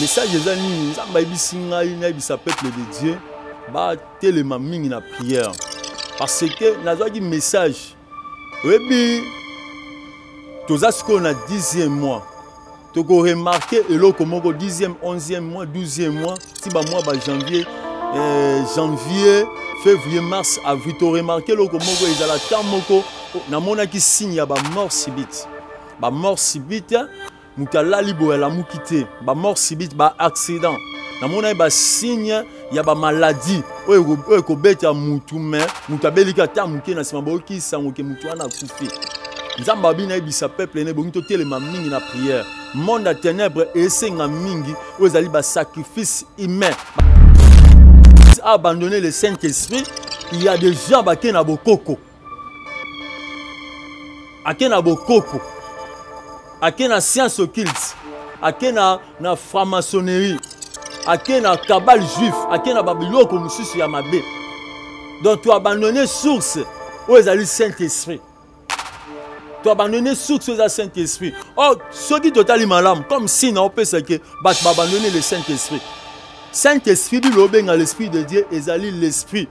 message eza nini nzambe ayebisi ngai nayebisa peuple de dieu batelema mingi na priere parce que nazwaki message oyebi toza sikoyo na 10e mois tokoremarke eloko moko 10e 11e mois 12e mois ti bamwa bajanvier eh, janvier février mars avril toremarke eloko moko ezala tan moko namonaki signe ya bamort sibite bamort sibite moto alali boye alamuki te bamort sibite baaccident namonaki basigne ya bamaladi oyo ekobeta mutu me moto abeliki ata moke na nsima boyokisango ke motu wana akufi nzambe abi nayebisa peple na ebongi totelema mingi na priere monde ya ténèbre esenga mingi oyo ezali basacrifice humain abandonné le saint-esprit il y a des gens bake na bokoko ake na bokoko ake na science occulte ake na, na franc-maçonnerie ake na cabal juif ake na babiloko mosusu ya mabe donc toabandonne source oyo ezali saint esprit toabandonne source oyo eza saint esprit or oh, soki totali malamu comme sine aopesake bato babandonne le saint esprit saint esprit biblo obenga l'esprit de dieu ezali l'esprit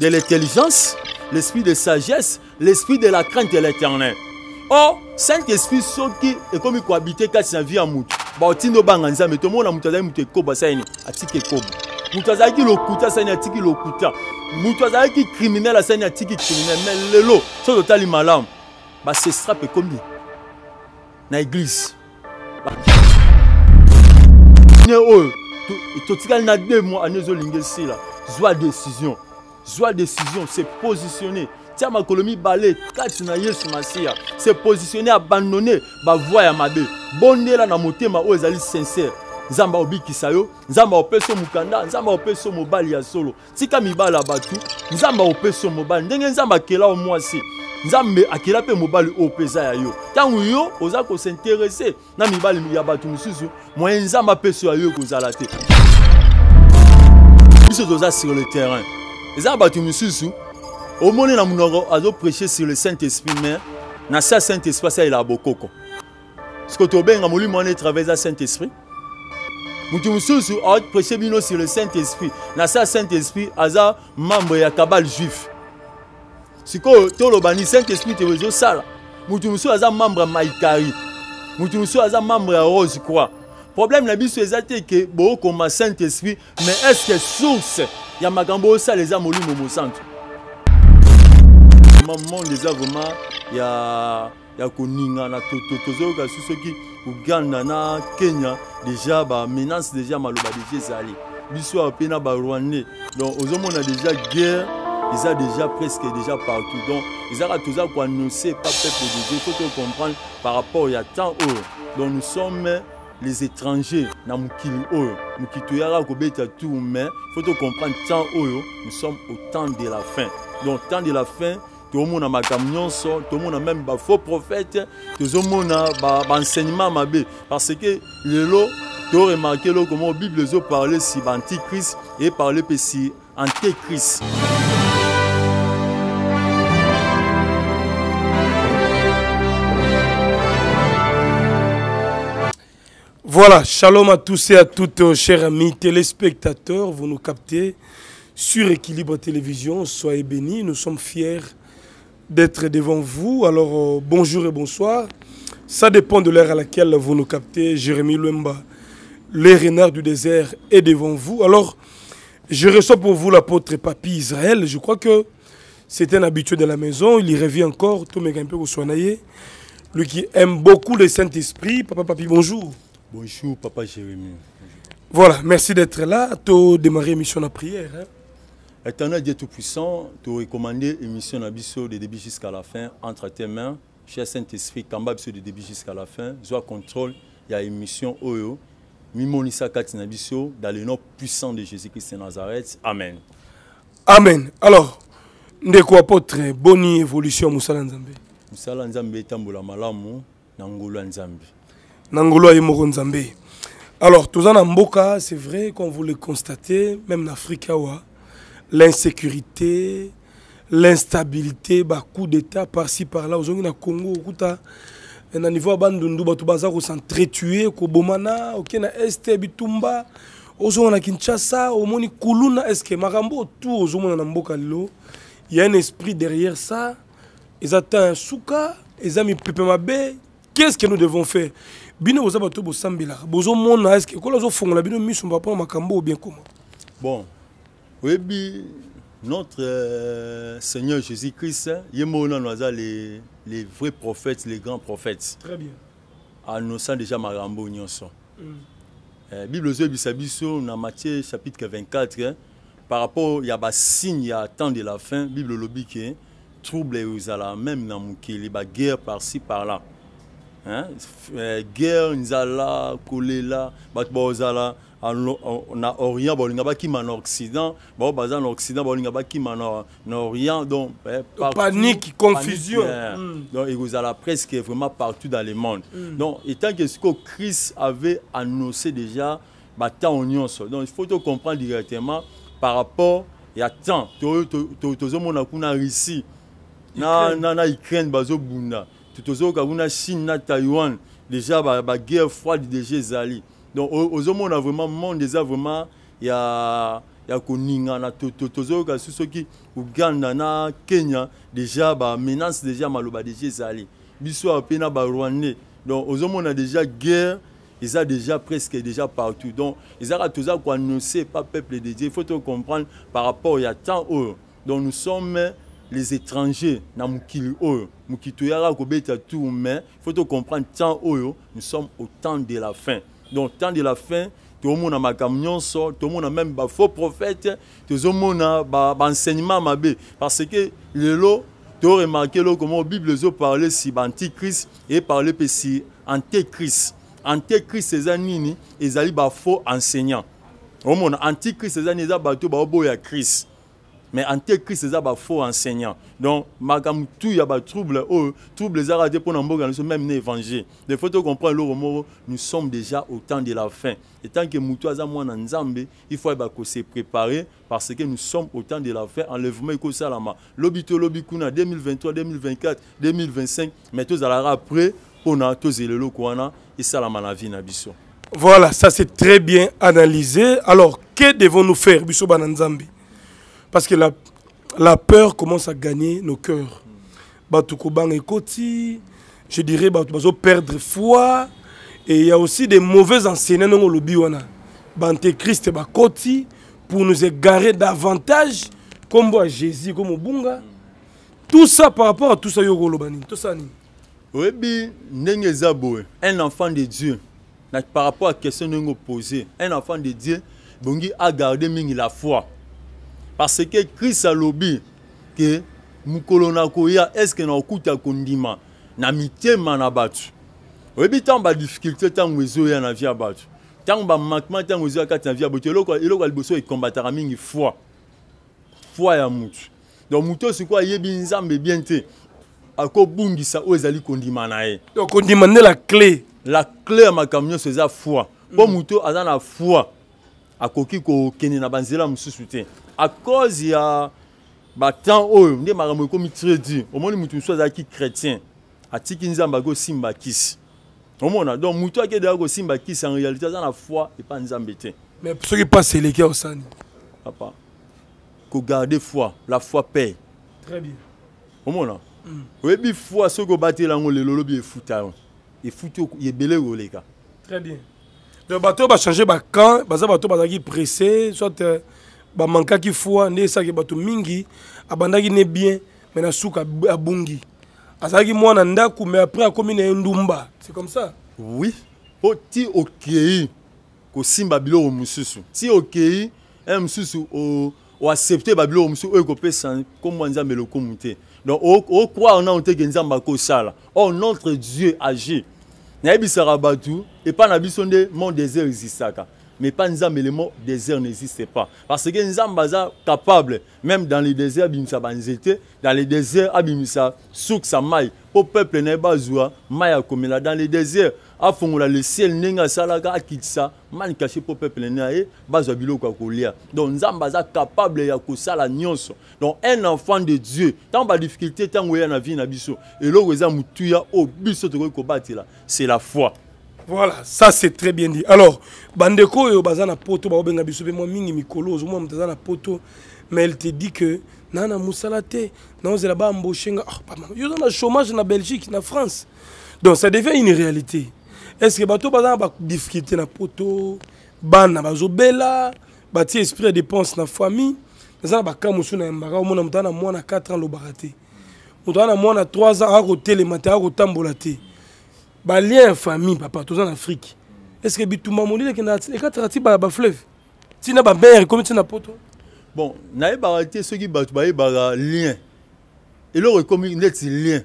de l'intelligence l'esprit de sagesse l'esprit de la crainte de l'éternel or oh, saint esprit soki ekomi kohabite kati na vie ya motu baotindi obanga nzambe tomona moto azali moto ekobo asalini atiki ekobo moto azalaki lokuta asalini atiki lokuta moto azalaki criminel asalini atiki criminel mais lelo so totali malamu basestrape ekomi na eglize ne oyo oh, totikali na deux mois ane ezolinga esila zwa décision zwa décision se positionner tia makolo mibale kati na yesu masiya se positionne abandone bavoi ya mabe bondela na motema oyo ezali sincere nzambe aobikisa yo nzambe aopesa mokanda nzambe aopesa mobali ya solo tika mibali ya bato nzambe aopesa mobali ndenge nzambe akela o mwasi nzambe akela mpe mobali oyo mpe eza ya yo ntango yo oza kosinterese na mibali ya bato mosusu moye nzambe apesa ya yo ekozala te biso toza sur le terrain eza na bato mosusu omonela munoko azoprêche sur le saint-esprit mais na se ya saint-esprit asalela bokoko sikoyo tobenga molimo wana etravers ya saint-esprit mutu mosusu aoprêche bino sur le saint-esprit na se ya saint-esprit aza membre ya kabale juif sikoyo toloba ni saint-esprit te ezosala mutu mosusu aza membre ya maikari mutu mosusu aza membre ya rose croix problème na biso eza te ke bookoma saint-esprit mais est ce que source ya makambo osala eza molimo mosantu vraiment monde eza vraiment ya ya koningana tozoyoka to, to, soki uganda na kenya déjà bamenace déjà maloba déjà ezali biso awa mpe na barwandais donc ozomona déjà guerre eza déjà presque déjà partout donc ezaka toza koannonce pa peuple de dieu to tocomprendre par rapport ya temps oyo donc nous sommes les étrangers na mokili oyo mokili toyaka kobeta tour mais faut tocomprendre temps oyo nous sommes au temps de la fin donc temps de la fin tout le monde a même ma faux prophète tozomona ma mabe parce que as remarqué, comment la bible parle si et et parle si Christ. Voilà, shalom à tous et à toutes, euh, chers amis téléspectateurs. Vous nous captez sur Équilibre Télévision. Soyez bénis, nous sommes fiers d'être devant vous. Alors, euh, bonjour et bonsoir. Ça dépend de l'heure à laquelle vous nous captez. Jérémy Luemba, le renards du désert, est devant vous. Alors, je reçois pour vous l'apôtre papy Israël. Je crois que c'est un habitué de la maison. Il y revient encore. Tout mes peu soigner. Lui qui aime beaucoup le Saint-Esprit. Papa papy, bonjour. Bonjour, Papa Jérémie Voilà, merci d'être là. Tout démarrer mission la prière. Hein. Éternel Dieu Tout-Puissant, tu recommander émission Nabiso de début jusqu'à la fin, entre tes mains. Cher Saint-Esprit, Kamba de début jusqu'à la fin, sois contrôle, il y a émission Oyo. Oh, oh. Mimonisa Katinabiso, dans le nom puissant de Jésus-Christ de Nazareth. Amen. Amen. Alors, Ndeko apôtre, bonne évolution Moussala Nzambe. Moussala Nzambe, Tambola Malamu, Nangolo Nzambe. Nangolo Ayemoro Nzambe. Alors, Tozana Mboka, c'est vrai, qu'on vous le constatez, même en Afrique, Awa l'insécurité l'instabilité beaucoup d'état par-ci par-là ozongi na congo okuta hein, na niveau ya bandundu bato baza kosentretue kobomana ok, na este bitumba ozomona na kinshasa omoni kuluna eske makambo otu ozomona na mboka y a un esprit derrière ça eza un souka, suka eza pepe mabe qu'est ce que nous devons faire bino boza bato bosambelaka bozomona eske kola ozofongola bino miso mpapa makambo bien comment? bon oyebi notre euh, seigneur jésus christ ye moko nano aza les, les vrais prophètes les grands prophètes anosa déjà makambo nyonso mm. eh, bible ezoyebisa biso na matthieu chapitre 24 eh, par rapport ya basigne ya temps de la fin bible elobi ke trouble ezala même na mokili baguerre par-ci par-là hein? eh, guerre nzala kolela bato baozala na Orient, Bolingabaki en Occident, bon, en Occident, Bolingabaki en Orient, donc eh, panique, confusion. Eh. Mm. Donc, il vous a la presse qui est vraiment partout dans le monde. Mm. Donc, et tant que ce que Christ avait annoncé déjà, bah, tant Donc, il faut te comprendre directement par rapport à tant. Tozomona kuna Russie, na na na Ukraine, bazo bunda. Tozoka kuna Chine, na Taïwan. Déjà, bah, bah guerre froide déjà Zali. donc ozomona vraiment monde eza vraiment ya ya koningana tozoyoka su soki uganda na kenya déjà bamenace déjà maloba déjà ezali biso awa mpe na barwandais donc ozomona déjà guerre eza déjà presque déjà partout donc ezaka toza koannonce pa peuple de dieu faut to comprendre par rapport ya temps oyo donc nous sommes les étrangers na mokili oyo mokili toyaka kobeta tour mais faut to comprendre temps oyo nous sommes au temps de la fin donc temps de la fin tozomona makambo nyonso tozomona même bafaux prophète tozomona baenseignement ba mabe parce que lelo toremarke eloko moko bible ezoparle si baantichrist eparle mpe si antéchrist antéchrist eza nini ezali bafaux enseignant omona antichrist eza nini eza bato baoboya christ mais antéchrist un bah, faux enseignant donc magam y ya batrouble oyo trouble oh, ezaka te mpona mboka na nous même na évangile de fois comprends, eloko moko nous sommes déjà au temps de la fin Et tant que motu aza en nzambe il faut eh, bah, qu'on kose préparer parce que nous sommes au temps de la fin enlèvement ekosalama lobi L'obito kuna 2023 2024 2025 mais tozalaka après a tous les wana et ça vie na biso voilà ça c'est très bien analysé alors que devons nous faire biso bana parce que la, la peur commence à gagner nos cœurs. Batukobang et Koti, je dirais, Batubazo perdre foi. Et il y a aussi des mauvais enseignants dans le Biwana. Christ Bakoti, pour nous égarer davantage, comme Jésus, comme Tout ça par rapport à tout ça, y Tout ça, ni. Oui, un enfant de Dieu, par rapport à la question que nous posée, un enfant de Dieu, Bongi a gardé la foi. parce ke kriste alobi ke mokolo nakoya eske nakokuta kondima na mitema na bato oyebi ntango badiffikulté ntango ezoya na vie ya bato ntango bamankemat ntango ezoya kati na vie ya bato eloko ya liboso ekombataka mingi foi foi ya motu donc motu oyo sikoyo ayebi nzambe bien te akobungisa oyo ezali kondima na ye kondima nde la clé la clé ya makambo nyonso eza foi mpo motu mm. aza na foi akoki kokende na banzela mosusu te a cause ya batemps oyo nde makambo ekomi très dur omoni motu mosusu azalaki chrétien atiki nzambe akosimba kisi omona donc motu akendeka kosimba kisi en réalité aza na foi epa nzambe te mais soki pasi eleki osani papa kogarde foi la foi paye très bien omona mm. oyebi foi soki obateli yango lelo olobi efuta yo efuti ebele koleka très bien donc bato oyo bachange bacamp baza bato oyo bazalaki pressé soit euh, bamankaki foi nde esaki bato mingi abandaki ne bien mai na suka abungi azalaki mwana ndako mais après akómi na ye ndumba c'est comme ça oui mpo ti okei kosimba biloko mosusu ti okei e mosusu oaccepte babiloko mosusu oyo ekopesa komwa nzambe lokumu te donc ocroire nano teke nzambe akosala or notre dieu agit nayebisaka bato epai na biso nde mont désert existaka mais pas nzambe le mot désert n'existe pas parce que nzambe aza capable même dans le désert abimisa banzete dans le désert abimisa souk sa mai mpo peuple na ye bazwa mai akomela dans le désert afungula le ciel ndenge salaka akitsa mani caché pour peuple na ye bazwa biloko ya donc nzamba za capable ya kosala nyonso donc un enfant de dieu ntango difficulté ntango eya na vie na biso eloko weza mutuya oyo biso ko kobatela c'est la foi voilà ça c'est très bien dit alors bandeko oyo baza na poto baobenga biso moi mingi mikolo ozomona moto na poto mais elle te dit que na na mosala te naozela baamboshe nga oh, ah, yo dans le chômage na belgique na france donc ça devient une réalité estce bato baza na badifficulté na poto bana bazobela batie esprit ya dépense na famille naza na bakambo mosusu na yambaka omona moto ana mwana 4 ans alobaka te moto ana mwana 3 ans akotelema te akotambola te balien ya famille papa toza na afrique estce bitumba molili ekenda ekataka ti bafleuve ntina bamare ekomi ntina poto bon nayebaka te soki bato bayebaka lien eloko ekomi neti lien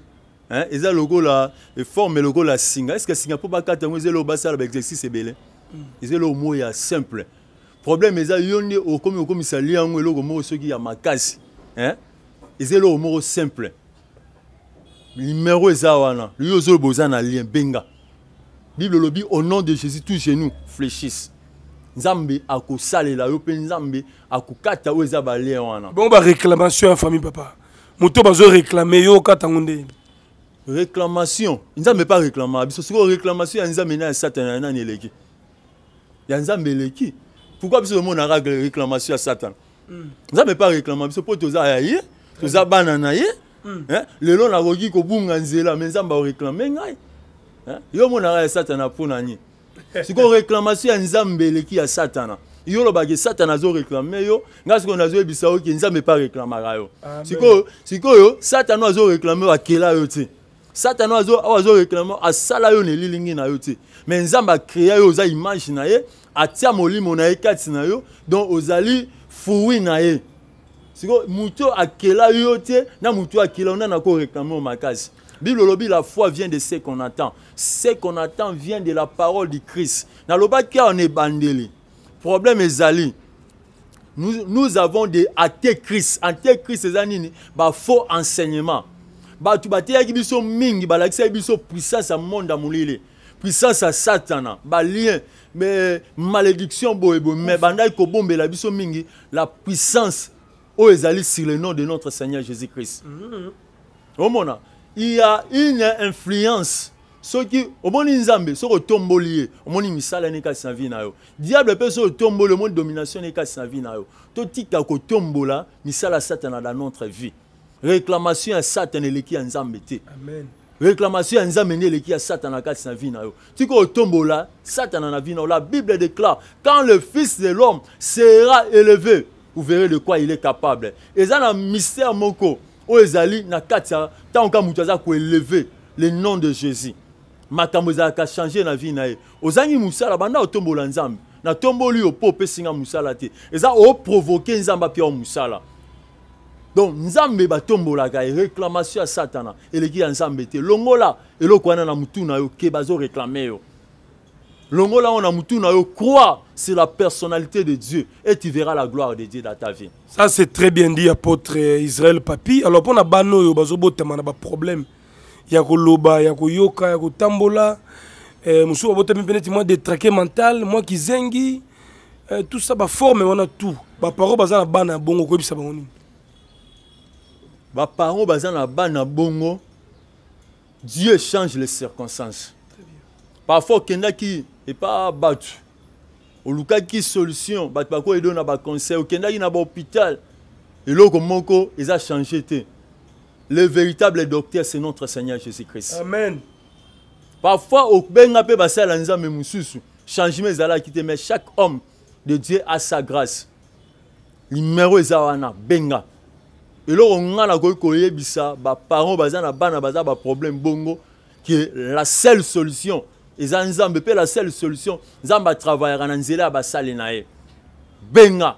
eza lokola e forme lokola singa estce singa mpo bakata yango eza eloko basala baexercice ebele eza eloko moko ya simple problème eza yo nde okomi kokomisa lia yango eloko moko soki ya makasi eza eloko moko simple numero eza wana yo ozoloba oza na lien benga bible elobi au nom de jésus tout genou fléchisse nzambe akosalela yo mpe nzambe akokata oyo eza balien wana bongo baréclamation ya famille papa moto bazoréclame yo okatango ndeni réclamation nzambe mpe aréclama biso sikoyo réclamation ya nzambe na ya satana ya nani eleki ya nzambe eleki pourkui biso tomonaka réclamation ya satana hmm. nzambe mpe aréclama biso mpo toza ya ye toza hmm. bana na ye hmm. lelo nakoki kobunga nzela me nzambe aoréclame ngai yo omonaka ya satana mpo na nini sikoyo réclamation ya nzambe eleki ya satana yo olobaka satana azoréclame yo ngai sikoyo nazoyebisa oke nzambe mpe aréclamaka yo sikoyo satana azoréclame yo akela yo te satana awa azoreklame asala yo na elilingi na yo te me nzambe akrea yo oza image na ye atia molimo na ye kati na yo donc ozali fruit na ye siko motu akela yo te na motu akela yo nana koreklame yo makasi bible olobi la foi vient de ce qu'on attend ce qu'on attend vient de la parole du christ nalobaki awa na ebandeli problème ezali nous, nous avons des antéchrist antéchrist eza nini bafaux enseignement bato bateyaki biso mingi balakisaki biso puissance ya monde ya puissance ya satana balien me malédiction boye boye me bandaki kobombela biso mingi la puissance oyo ezali sur le nom de notre seigneur jésus christ mm-hmm. omona il y a une influence soki omoni nzambe soki otomboli ye omoni misala na ekasi na vie na yo diable mpe soki otomboli omoni domination na ekasi na vie na yo totika kotombola misala ya satana na notre vie réclamation à satana eleki ya nzambe te réclamation ya nzambe nde eleki ya satana na kati na vie na yo tika là Satan na vie na la bible déclare quand le fils de l'homme sera élevé vous verrez de quoi il est capable ezana na mystère moko oyo ezali na kati ya mutaza kaka moto aza le nom de jésus makambo a changé na vie na ye ozangi mosala banda otombola nzambe natomboli yo mpo singa mosala te eza o provoquer Nzamba yo Mousala donc nzambe batombolaka réclamation ya satana eleki ya nzambe te longola eloko wana na mutu yo ke bazoréclame yo longola wana mutu na yo crois c'est la personnalité de dieu et tu verras la gloire de dieu dans ta vie ça c'est très bien dit apôtre israël papi alors mpona bana oyo bazobotama na baproblème ya koloba ya koyoka ya kotambola eh, mosusu babotami mpe neti mwa détraqué mental moi qui zengi, eh, tout ça on a tout baparole baza na bana ya bongo koyebisa bango baparent baza na bana bongo dieu change les circonstances parfois okendaki epa pas de solution il bato qui est na baconseil et na bahôpital eloko moko a a changé le véritable docteur c'est notre seigneur jésus-christ amen parfois obenga mpe basala change mes changement qui te mais chaque homme de dieu a sa grâce limero eza wana benga eloko nga nakoki koyebisa baparent baza na bana baza baproblème bongo ke la seule solution eza nzambe mpe la seule solution nzambe atravayaka na nzela ya basale na ye benga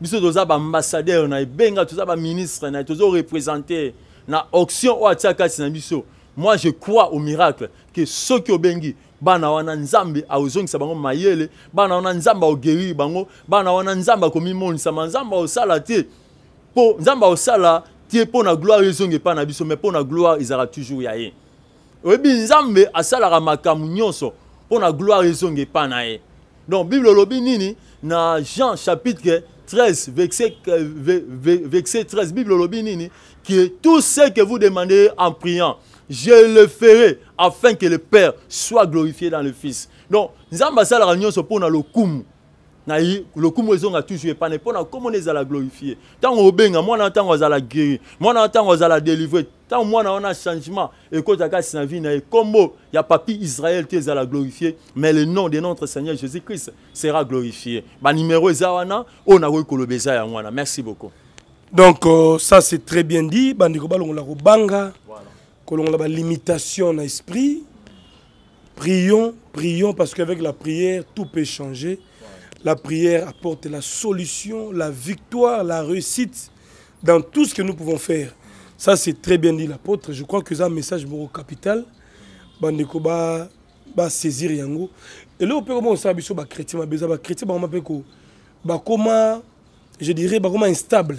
biso toza baambassadeur na ye benga toza baministre na ye tozorepresente na option oyo atia kati na biso moi je crois au miracle ke soki obengi bana wana nzambe akozongisa bango mayele bana wana nzambe aogeri bango bana wana nzambe akomimonisa ma nzambe aosala te Nous avons osala tie la na gloire ezongi epai na biso mais gloire, na gloire aura toujours Nous avons oyebi nzambe la pour gloire Donc, la na donc bible lobi nini na jean chapitre 13 verset, euh, verset 13 bible lobi nini que tout ce que vous demandez en priant je le ferai afin que le père soit glorifié dans le fils donc nous nzambe la réunion pour la gloire le lokumu a toujours epane nous komona glorifier tant ntango obenga mwana guérir. azala guéri allons délivrer délivrer. Tant ntango on un changement et ekota kasi sa vie na ye y a papi qui à la glorifier mais le nom de notre seigneur jésus christ sera glorifié numéro eza wana oyo nakoki koloba eza yango merci beaucoup donc euh, ça c'est très bien dit bandeko balongola kobanga voilà. kolongola limitation na esprit prions prions parce qu'avec la prière tout peut changer la prière apporte la solution, la victoire, la réussite dans tout ce que nous pouvons faire. Ça, c'est très bien dit l'apôtre. Je crois que c'est un message moral capital. Bandeko ba ba saisir yango. Et là, on peut commencer à biso ba chrétien, ba beza ba chrétien, ba on ba comment, je dirais, ba comment instable.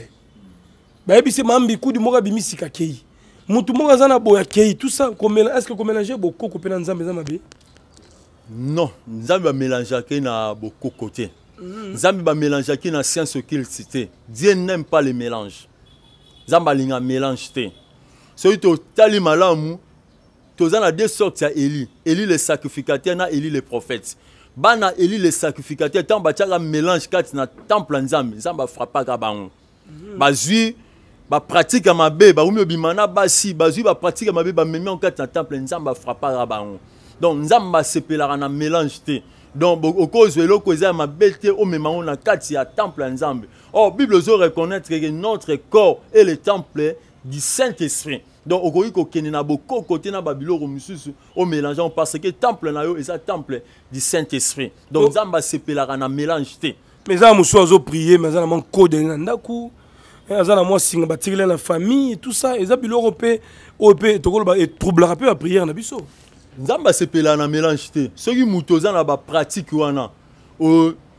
Ba ebise mambi coup du mora bimisi kakei. Mutu mora zana boya kei, tout ça, est-ce que vous mélangez beaucoup, vous pouvez en zambe bien. non nzambe bamélangeaki na bokoko te mm. nzambe bamélangeaki na science okilte te dieu n'aime pas le mélange nzambe alinga mélange te soki totali malamu toza na deux sortes ya eli eli le sacrificateur na eli le prophète bana eli le sacrificateur ntango batiaka mélange kati na temple ya nzambe nzambe afrappaka bango mm. bazwi bapratike ya mabe bawumi obima na basi bazwi bapratike ya mabe bamemi yango kati na temple nzambe afrappaka bango donc nous avons na donc okozwa eloko eza ya mabe moment un temple ensemble. nzambe bible nous reconnaître que notre corps est le temple du saint-esprit donc parce que temple est yo temple du saint-esprit donc oh. nous avons na mélange Nous mais nous avons prié, mais on na mwa nous Nous avons na mwa singa batikile na famille tout ça nous biso nzambe asepela na mélange te soki moto oza na bapratike wana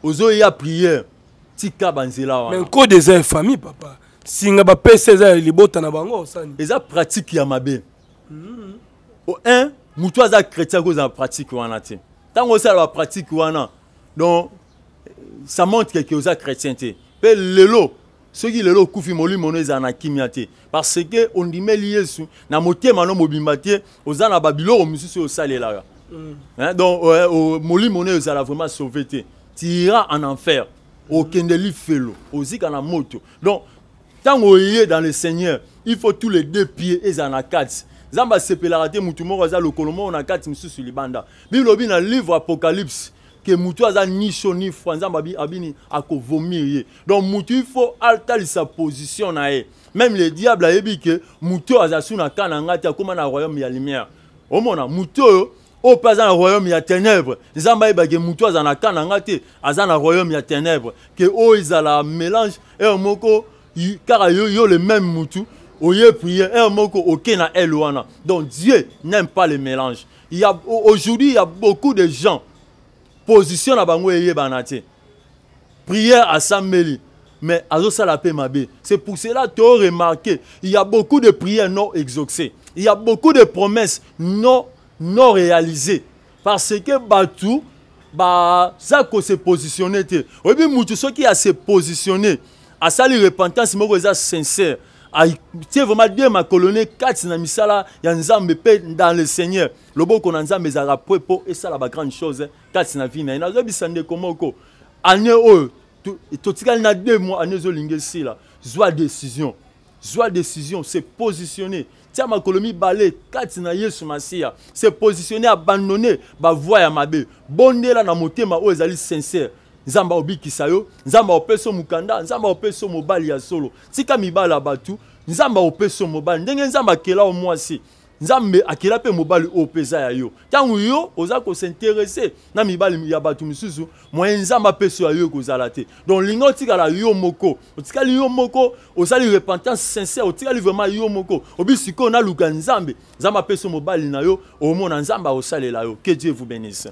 ozoya priere tika banzela wana nkode eza ya famille papa singa bapesa eza ya libota na bango osani eza pratike ya mabe mm -hmm. un moto aza chrétien koza na pratike wana te ntango osala bapratike wana donc ça montre ke oza chrétien te mpe lelo soki qui kufi molimo ono na kimia te parce que ondimeli na motema no mobimba babilo oza na babiloko mosusu oyo là mm. hein, donc molimo ono ezala vraiment sauvé en enfer mm. felo ont na moto donc on est dans le seigneur il faut tous les deux pieds ont zamba Ils ont Ils ont Ils livre apocalypse que mutu ni chaud ni abini akovomir ye donc mutu il faut sa position na même le diable a ke mutu oyo aza su na kan na ngai na royaume ya lumière omona mutu dans au mpe royaume ya ténèbres nzambe que mutu aza na kan na aza na royaume ya ténèbres ke oyo la mélange et er moko car yo yo le même mutu oye prier er moko oke na eluana donc dieu n'aime pas le mélange aujourd'hui il y a beaucoup de gens position na bango eyebana banati. prière asambeli mais azosala mpe mabé c'est pour cela tu as remarqué il y a beaucoup de prières non exaucées il y a beaucoup de promesses non non réalisées parce que tout bah, ça mais positionné. kosepositionne qui ceux mutu positionné à sa repentance moko eza sincère atie vraiment dieu makolone kati na misala ya nzambe mpe dans le seigneur loboko na nzambe ezalaka pwe mpo esala e bagrande chose kati na vie na ye nazoyebisa ndeko moko année oyo totikali na deux mois année ezolinga esila zwa décision zwa décision se positionner tia makolo mibale kati na yesu masiya se positionner abandonner bavoi ya mabe bondela na motema oyo ezali sincere nzambe aobikisa yo nzambe aopesa yo mokanda nzambe aopesa yo mobali ya solo tika mibali ya bato nzambe aopesa yo mobali ndenge nzambe akela yo mwasi nzambe akela mpe mobali oyo mpe eza ya yo ntango yo oza kosinterese na mibali ya bato mosusu moye nzambe apeso ya yo ekozala te donc linga otikala yo moko otikali yo moko osali repentance sincere otikali vraiment yo moko obi sikoyo naluka nzambe nzambe apeso mobali na yo omona nzambe aosalela yo que dieu vous bénisse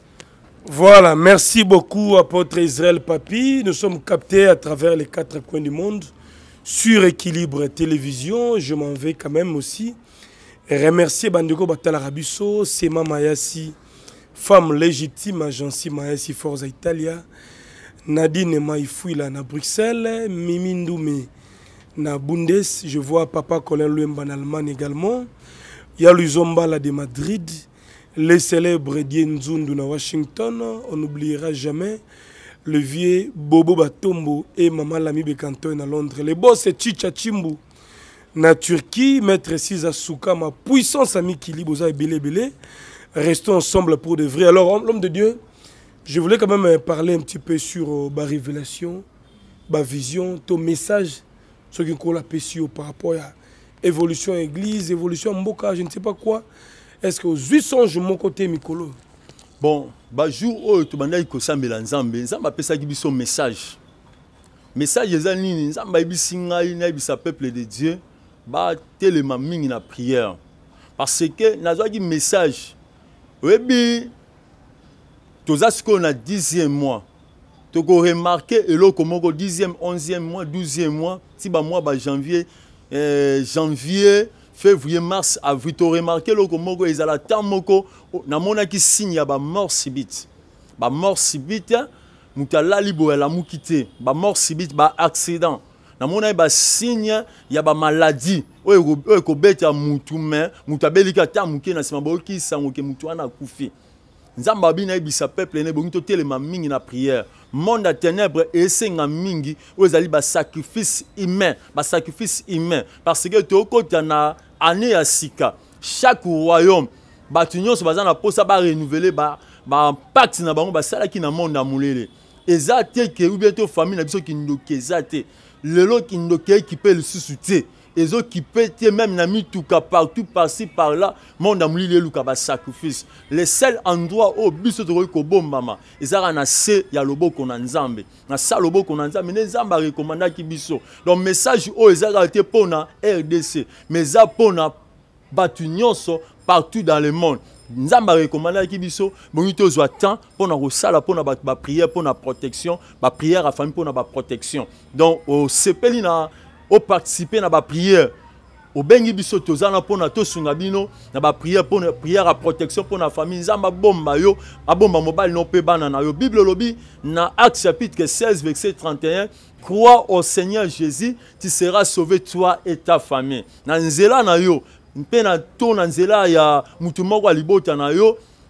Voilà, merci beaucoup, apôtre Israël Papi. Nous sommes captés à travers les quatre coins du monde sur Équilibre Télévision. Je m'en vais quand même aussi remercier Bandeko Batalarabiso, Sema Mayasi, femme légitime, agence Mayasi Forza Italia, Nadine Maifouila na Bruxelles, Mimi na Bundes. Je vois Papa Colin Luemban en également. Il y de Madrid. Les célèbres Dien Zundu Washington, on n'oubliera jamais le vieux Bobo Batombo et Maman Lami Bekanto à Londres. Les boss est Chicha Chimbu na Turquie, maître Siza Souka, ma puissance amie Kili et Restons ensemble pour de vrai. Alors, l'homme de Dieu, je voulais quand même euh, parler un petit peu sur euh, ma révélation, ma vision, ton message, ce appelle la par rapport à évolution église, évolution Mboka, je ne sais pas quoi. est-ce que ozwi songe moko te mikolo bon bajour oyo tobandaki kosambela nzambe nzambe apesaki biso message message eza nini nzambe ayebisi ngai nayebisa peuple de dieu batelema mingi na priere parce que nazwaki message oyebi toza sikoyo na 10e mois tokoremarke eloko moko 10e 11e mois 12e mois ti bamois bajanvier eh, janvier février mars avril toremarke eloko moko ezala tan moko oh, namonaki signe ya bamort sibite bamort sibite moto alali boye alamuki te bamort sibite baaccident namonaki basigne ya bamaladi oyo ekobeta mutu me moto abeliki ata moke na nsima boyokisangoke motu wana akufi nzambe abi nayebisa peuple na ebongi totelema mingi na priere monde ya ténèbre esenga mingi oyo ezali basacrifice humain basacrifice humain parce que tokota na année ya sika chaque royaume bato nyonso baza na mposa barenouvele baimpacte na bango basalaki na monde ya molele eza te ke ubien to famille na biso kindoki eza te lelo kindoki eyeki mpe lisusu te ezokipe te même na mituka partout parci parla monde ya molili eluka basacrifice le seul endroit oyo biso tokoki kobombama ezalaka na se ya loboko na nzambe na sa loboko na nzambe nde nzambe arekomandaki biso donc message oyo ezalaka te mpona rdc mais eza mpona bato nyonso partout dans le monde nzambe arekomandaki biso bongi tozwa temps mpona kosala mpona bato baprière mpona protection baprière afami mpona baprotection donc osepeli na oparticipe na bapriere obengi biso toza na mpona tosunga bino na bapriere mpona priere ya protection mpona famille nzambe abomba yo abomba mobali no mpe bana na yo bible olobi na acte chapitre 16 verset 31 crois au seigneur jésus tu seras sauvé toi et ta famille na nzela na yo mpe na to na nzela ya motu moko ya libota na yo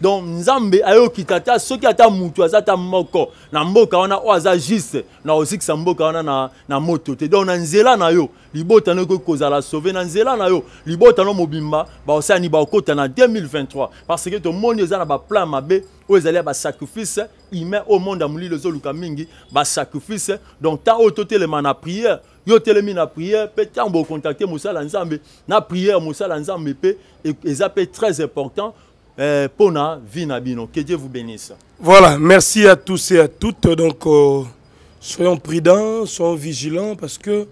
donc nzambe avons soki ata mutu moko na mboka wana o aza juste na kosikisa mboka wana na, na moto te donc na nzela na yo libotano ekoki la sauve na nzela na yo no mobimba ba na 2023 parce que tomoni zana na baplan mabe oyo ezali ya il met au monde le mingi sacrifice, donc ta oyo le na prier, yo telemi na contacter nzambe na nzambe e, eza pe très important euh, Pona, Vinabino. Que Dieu vous bénisse. Voilà, merci à tous et à toutes. Donc, euh, soyons prudents, soyons vigilants parce que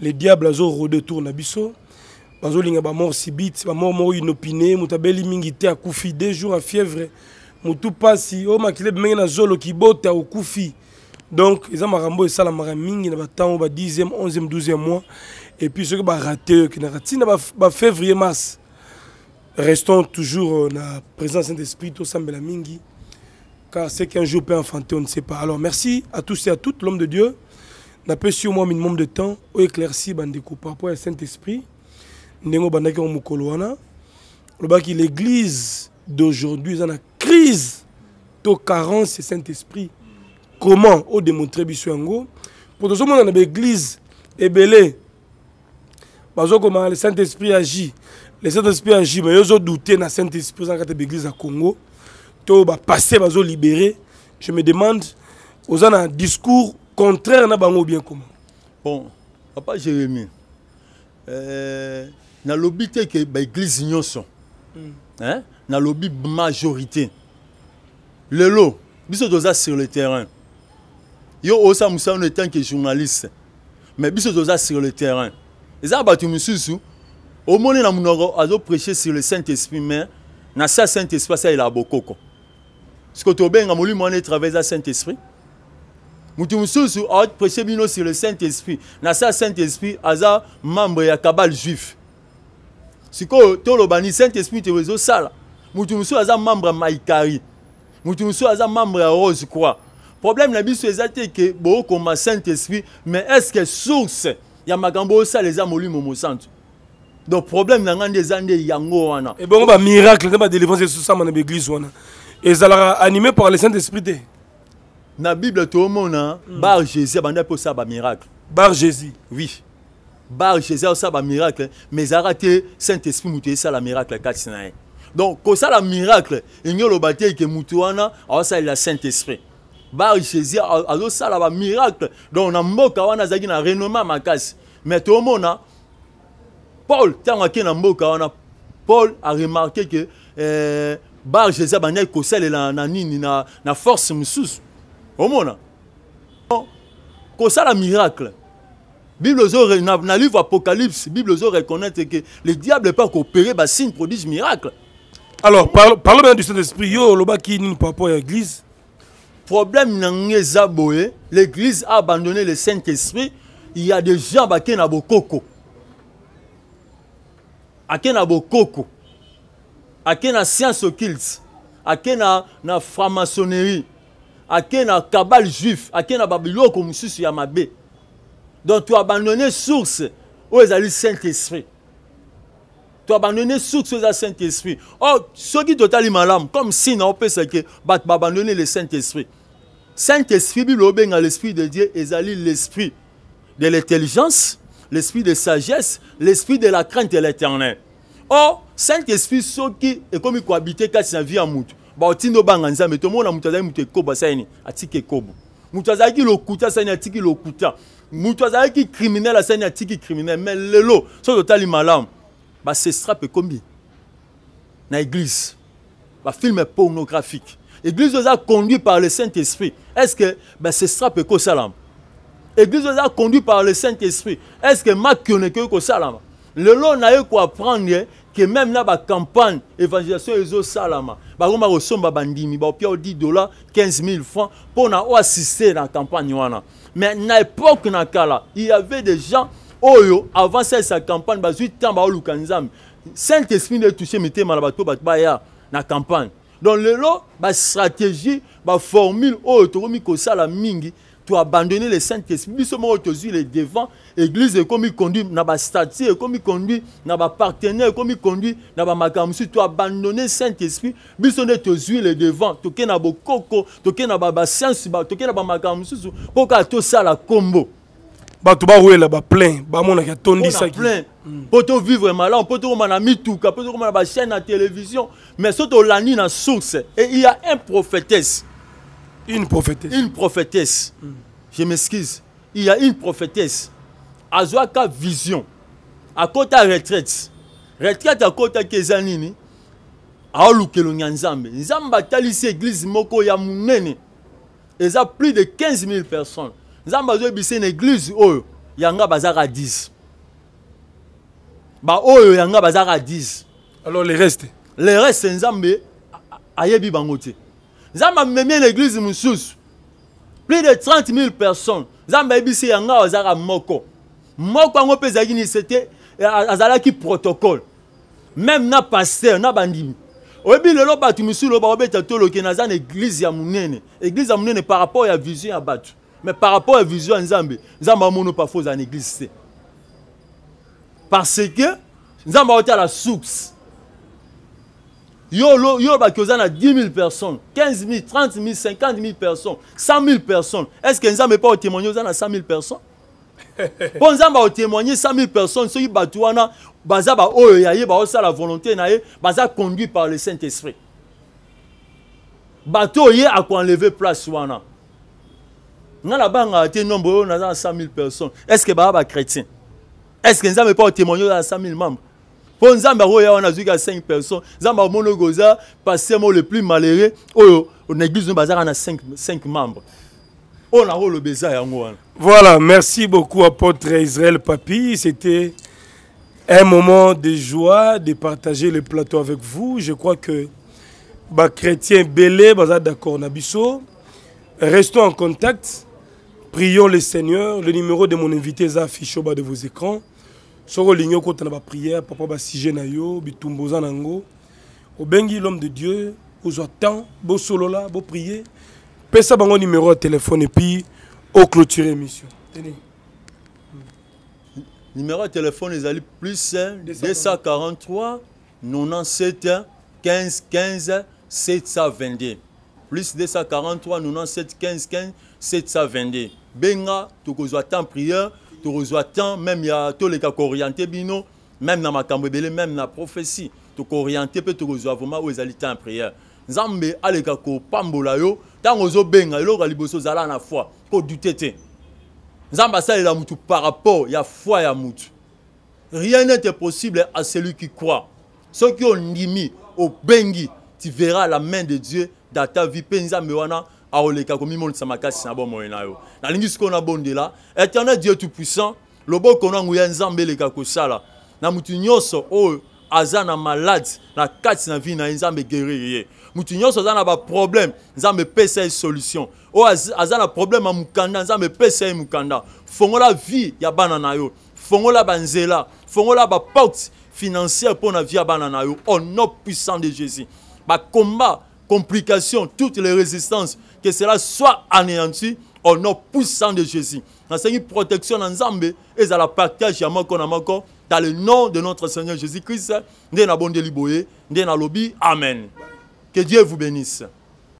les diables azo retourne biso. bazolinga mort sibit ba mort inopine inopiné. abeli mingi a koufi, deux jours à fièvre motu mpasi o oh, makila ebemenge na zolo kibota okufi donc marambo et esalamaka mingi na bantango ba 10e 11e 12e mois et puis ceux qui raté qui na ratine ba février mars Restons toujours dans euh, la présence d'esprit, tout la Mingi, car c'est qu'un jour peut enfanter, on ne sait pas. Alors merci à tous et à toutes, l'homme de Dieu. n'a pas sur moi minimum de temps, au éclairci, bandeko, par rapport à Saint-Esprit, Nengo Bandaki Omukoloana, le bas l'église d'aujourd'hui, dans la crise, de carence Saint-Esprit. Comment au démontrer Bissouango Pour tout le monde dans l'église, comment le Saint-Esprit agit les Saint-Esprit en mais ils ont douté dans le Saint-Esprit dans l'église à Congo. Tout va passé, ils ont libéré. Je me demande, ils ont un discours contraire à Bango bien comment. Bon, papa Jérémie, euh, dans le lobby que l'église sont, hmm. hein? dans le majorité, le lot, biso dosa sur le terrain. Yo osa moussa en étant que journaliste, mais biso dosa sur le terrain. Ils ont battu tu omoni na munoko azoprêche sur le saint-esprit mais na sa saint-esprit asalela bokoko siko tobenga molimo wana etravers ya saint-esprit mutu mosusu aoprêche bino sur le saint-esprit na sa saint-esprit aza membre ya kabale juif sikoyo toloba ni saint-esprit te ezosala mutu mosusu aza membre ya maikari mutu mosusu aza membre ya rose croix problème na biso eza te ke bookoma saint-esprit mais est ce que source ya makambo osala eza molimo mosantu donc problème na ngai nde eza nde yango wana ça bamiracle nde badelivrance esusama na Et wana ezalaka animé par le saint esprit te na bible monde hein. mm. bar jésus abandaki mpo osala miracle. bar jésus oui bar jésus osala ben, miracle. Hein. mais ezalaka saint esprit ça esala miracle kati na ye donc kosala miracle Il a elingi oloba te il y a aosalela saint esprit bar jésus azosala ben, miracle. donc on na mboka wana azalaki na renommé ma case. mais hein. paul ntango akei na mboka wana paul aremarke ke eh, barge eza bandaki kosalela na nini na, na force mosusu omona kosala miracle bible ozo na, na livre apocalypse bible ozo reconnaître ke le diable pas koopéré basigne prodige miracle alors parlons parle maintenant du saint-esprit yo olobaki nini par rapport à l'église problème nanga eza boye l'église a abandonné le saint-esprit il y a des gens bakei na bokoko qui na bokoko qui na science occulte qui na, franc-maçonnerie qui na cabal juif qui na babiloko mosusu ya mabe donc abandonné la source oyo le saint-esprit abandonné la source oyo le saint-esprit or oh, qui totalement malam comme si on peut que bato abandonner le saint-esprit saint-esprit l'esprit de dieu ezali l'esprit de l'intelligence l'esprit de sagesse l'esprit de la crainte de l'éternel or oh, saint esprit soki ekomi kohabite kati na vie ya motu baotindi obanga nzambe tomona moto azalaki moto ekobo asalini atiki ekobo moto azalaki lokuta asalini atiki lokuta moto azalaki criminel asalini atiki criminel mais lelo soki totali malamu basestrape ekomi na église bafilme pornographique église eza conduit par le saint esprit est ce que basestrape ekosalama église eza conduit par le saint esprit est ce que makione ekoki kosalama lelo naye koapprendre ke même na bacampagne évangélisation ezosalama bakoma kosomba bandimi baopia o 10 dollars 15 000 francs mpo na oassiste na campagne wana mais na époque na kala il y avait des gens oyo avant salisa campagne bazwi ntan baoluka nzambe saint esprit nde etouche mitema na bato bato baya na campagne donc lelo bastratégie baformule comme ça la mingi tu abandonner le saint esprit biso moko tozwi le devant église ekomi conduit na bastatue ekomi conduit na bapartenaire ekomi conduit na bamakambo tu toabandonne saint esprit biso nde tozwi le devant tokei na bokoko tokei na tu tokei na bamakambo mosusu tout ça la combo. bato baroyela baplain bamonaka atondisaki hmm. mpo tovivre malam mpo tokoma na mituka mpo tokoma na bachaine na télévision mais so tolandi na source et il y a un prophétesse une prophétesse une prophétesse mm. je m'excuse il y a une prophétesse azwaka vision akɔta retraite retraite akɔtaki eza nini aoluka elongi ya nzambe nzambe atalisi église moko ya monene eza plus de 15 000 personnes nzambe azoyebisa na eglize oyo yanga bazaka 10 baoyo yanga bazaka 10 alors le reste le reste nzambe ayebi bango te nzambe amemi na eglize mosusu plus de 30 000 personnes nzambe ayebisi yanga azaka moko moko yango mpe ezalaki nini cete azalaki protocole même na paster na bandimi oyebi lelo bato misusu lo bakobeta toloki naza na eglize ya monene eglize ya monene par rapport ya vision ya bato mais par rapport à la vision nous n'avons pas faux à église parce que avons été à la source Nous y eu 10 000 personnes 15 000 30 000 50 000 personnes 100 000 personnes est ce que nous n'avons pas témoigné nous avons 100 000 personnes nous nzambe témoigné 100 000 personnes soki bato wana baza la volonté na baza conduit par le saint esprit bato a ye enlevé place nous la banga te nombre oyo 100 000 personnes est ce que baa chrétien est ce que nous mpo pas oza de 100 000 membres nous avons akoya on a ya 5 personnes Nous avons oko le plus malheureux oyo oh, l'église église Bazar. bazaka 5, 5 membres oyo na oh, le eza hein. voilà merci beaucoup apôtre israël papi c'était un moment de joie de partager le plateau avec vous je crois que chrétien Bélé baza d'accord restons en contact Prions le Seigneur. Le numéro de mon invité est affiché au bas de vos écrans. Si le quand on prière, papa Au bengi l'homme de Dieu, vous attend, beau là, beau prier. Pesa bango numéro de téléphone et puis au clôturer l'émission. Tenez. Hmm. Numéro de téléphone, les alliés plus 243 97 15 15 722. Plus 243 97 15 15 722. benga tokozwa temps prière tokozwa temps même ya toleka kooriente bino même na makambo ebele même na prophétie tokooriente mpe tokozwa vraiment oyo ezali temps ya prière nzambe aleka kopambola yo ntango ozobenga eloko ya liboso ozala na foi kodute te nzambe asalela mutu par rapport ya foi ya mutu rien n'est possible à celui qui croit soki ondimi obengi tu verras la main de dieu dans ta vie mpe nzambe wana aoleka komimolisa makasi na bomoi na yo nalingi sikoyo nabondela éternel dieu tout puissant loboko nango ya nzambe eleka kosala na motu nyonso oyo aza na malade na kati na vie na ye nzambe guérir ye motu nyonso aza na baproblème nzambe epesa ye solution oyo aza na problème ya mokanda nzambe epesa ye mokanda fongola vie ya bana na yo fongola banzela fongola baporte financière mpo na vie ya bana na yo au nom puissant de jésus bakombat complications, toutes les résistances, que cela soit anéanti au nom puissant de Jésus. une protection en et à la partage dans le nom de notre Seigneur Jésus-Christ. na de liboye, de lobby. Amen. Que Dieu vous bénisse.